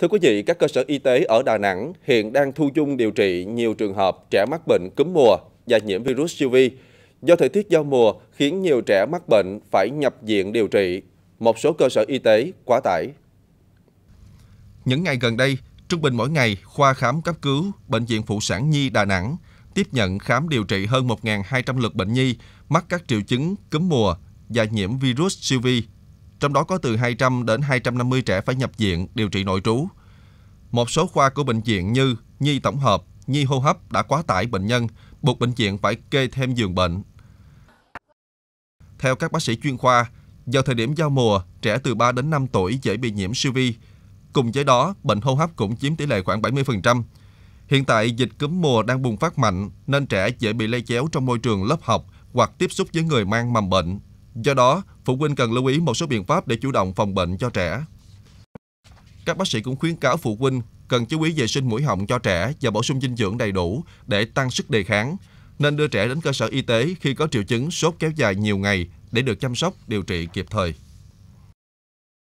Thưa quý vị, các cơ sở y tế ở Đà Nẵng hiện đang thu dung điều trị nhiều trường hợp trẻ mắc bệnh cúm mùa và nhiễm virus siêu vi Do thời tiết giao mùa khiến nhiều trẻ mắc bệnh phải nhập viện điều trị, một số cơ sở y tế quá tải. Những ngày gần đây, trung bình mỗi ngày, khoa khám cấp cứu Bệnh viện Phụ sản Nhi Đà Nẵng tiếp nhận khám điều trị hơn 1.200 lượt bệnh nhi mắc các triệu chứng cúm mùa và nhiễm virus siêu vi trong đó có từ 200 đến 250 trẻ phải nhập viện điều trị nội trú. Một số khoa của bệnh viện như nhi tổng hợp, nhi hô hấp đã quá tải bệnh nhân, buộc bệnh viện phải kê thêm giường bệnh. Theo các bác sĩ chuyên khoa, vào thời điểm giao mùa, trẻ từ 3 đến 5 tuổi dễ bị nhiễm siêu vi. Cùng với đó, bệnh hô hấp cũng chiếm tỷ lệ khoảng 70%. Hiện tại, dịch cúm mùa đang bùng phát mạnh nên trẻ dễ bị lây chéo trong môi trường lớp học hoặc tiếp xúc với người mang mầm bệnh. Do đó, phụ huynh cần lưu ý một số biện pháp để chủ động phòng bệnh cho trẻ. Các bác sĩ cũng khuyến cáo phụ huynh cần chú ý vệ sinh mũi họng cho trẻ và bổ sung dinh dưỡng đầy đủ để tăng sức đề kháng, nên đưa trẻ đến cơ sở y tế khi có triệu chứng sốt kéo dài nhiều ngày để được chăm sóc, điều trị kịp thời.